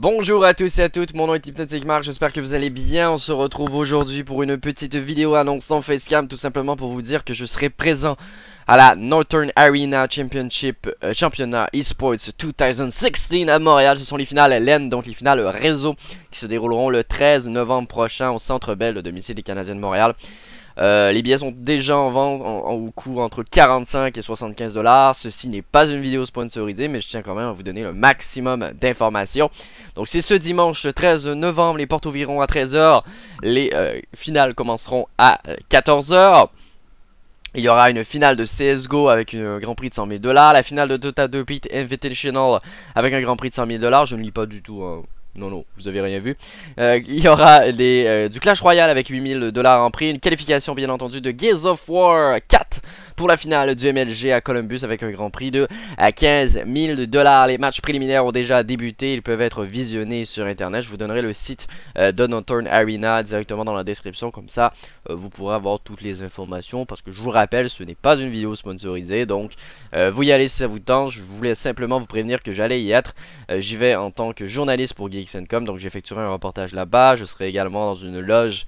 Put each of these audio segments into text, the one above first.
Bonjour à tous et à toutes, mon nom est Hypnotic j'espère que vous allez bien, on se retrouve aujourd'hui pour une petite vidéo annonçant Facecam, tout simplement pour vous dire que je serai présent à la Northern Arena Championship euh, Championnat Esports 2016 à Montréal. Ce sont les finales LN, donc les finales réseau, qui se dérouleront le 13 novembre prochain au Centre Bell, le domicile des Canadiens de Montréal. Euh, les billets sont déjà en vente au coût entre 45 et 75 dollars. Ceci n'est pas une vidéo sponsorisée, mais je tiens quand même à vous donner le maximum d'informations. Donc c'est ce dimanche 13 novembre, les portes ouvriront à 13h, les euh, finales commenceront à 14h. Euh, Il y aura une finale de CSGO tota avec un grand prix de 100 000 dollars, la finale de Dota 2 Pit Invitational avec un grand prix de 100 000 dollars. Je ne lis pas du tout. Hein non, non, vous avez rien vu. Euh, il y aura les, euh, du Clash Royale avec 8000 dollars en prix. Une qualification, bien entendu, de Gears of War 4 pour la finale du MLG à Columbus avec un grand prix de 15 euh, 000 dollars. Les matchs préliminaires ont déjà débuté. Ils peuvent être visionnés sur Internet. Je vous donnerai le site euh, de Arena directement dans la description. Comme ça, vous pourrez avoir toutes les informations. Parce que je vous rappelle, ce n'est pas une vidéo sponsorisée. Donc, vous y allez si ça vous tente. Je voulais simplement vous prévenir que j'allais y être. J'y vais en tant que journaliste pour donc j'effectuerai un reportage là-bas. Je serai également dans une loge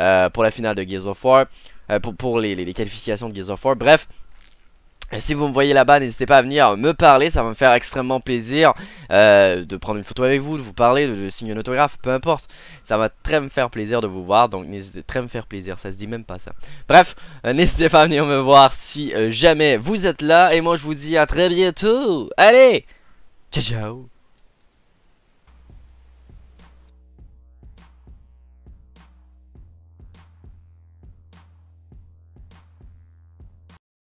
euh, pour la finale de Gears of War, euh, pour, les, qualifications de Gears of War. Bref, euh, si vous me voyez là-bas, n'hésitez pas à venir me parler, ça va me faire extrêmement plaisir de prendre une photo avec vous, de vous parler, de, signer un autographe, peu importe. Ça va très me faire plaisir de vous voir, donc n'hésitez très me faire plaisir, ça se dit même pas ça. Bref, n'hésitez pas à venir me voir si jamais vous êtes là, et moi je vous dis à très bientôt. Allez, ciao ciao